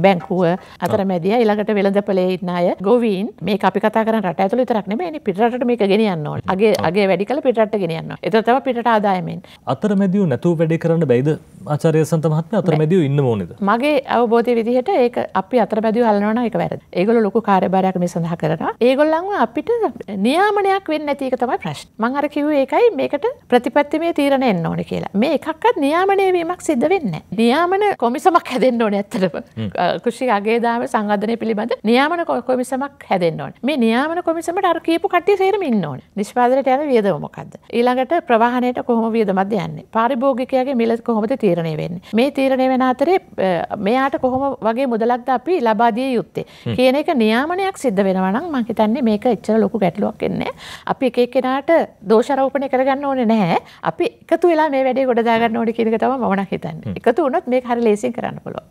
බැංකුව අතර මැදිය ඉළඟට වෙළඳපලේ ඉන්න අය ගොවීන් මේ අපි කතා කර රට ඇතුළ තරක්න මේ පිටට මේක ගෙනියන්න අගේ අගේ වැඩි කල පිටට ගෙනියන්න එත තම පිට ආදායමෙන් අතර මැදියු නැතුව වැඩි කරන්න බැයිද ආචරය සන්ත මහත්ම අතරමැදිව ඉන්න ඕනෙද මගේ අවබෝධය විදිහට ඒක අපි අතරමැදිව හලනවන එක වැරදි. ඒගොල්ලෝ ලොකු කාර්යභාරයක් මේ සඳහා කරනවා. ඒගොල්ලන්ව අපිට නියාමනයක් වෙන්නේ නැති එක තමයි ප්‍රශ්නේ. මම අර කිව්වේ ඒකයි මේකට ප්‍රතිපත්තිමය තීරණ එන්න ඕනේ කියලා. මේ එකක්වත් නියාමනය වීමක් සිද්ධ වෙන්නේ නැහැ. නියාමන කොමිසමක් හැදෙන්න ඕනේ ඇත්තටම. කෘෂි අගේදාම සංවර්ධනය පිළිබඳ නියාමන කොමිසමක් හැදෙන්න ඕනේ. මේ නියාමන කොමිසමට අර කියපු කට්ටිය සේරම ඉන්න ඕනේ. නිෂ්පාදනයට යන වියදම මොකද්ද? ඊළඟට ප්‍රවාහණයට කොහොම වියදමක්ද යන්නේ? පාරිභෝගිකයාගේ මිල කොහොමද තියෙන්නේ? තීරණය වෙන්නේ මේ තීරණය වෙන අතරේ මෙයාට කොහොම වගේ මුදලක්ද අපි ලබාදිය යුත්තේ කියන එක නියාමනයක් සිද්ධ වෙනවා නම් මං හිතන්නේ මේක එච්චර ලොකු ගැටලුවක් එන්නේ අපි එක එක්කෙනාට දෝෂාරෝපණය කරගන්න ඕනේ නැහැ අපි එකතු වෙලා මේ වැඩේ ගොඩ දාගන්න ඕනේ කියන එක තමයි මම නම් හිතන්නේ එකතු වුණොත් මේක හරි ලේසියෙන් කරන්න පුළුවන්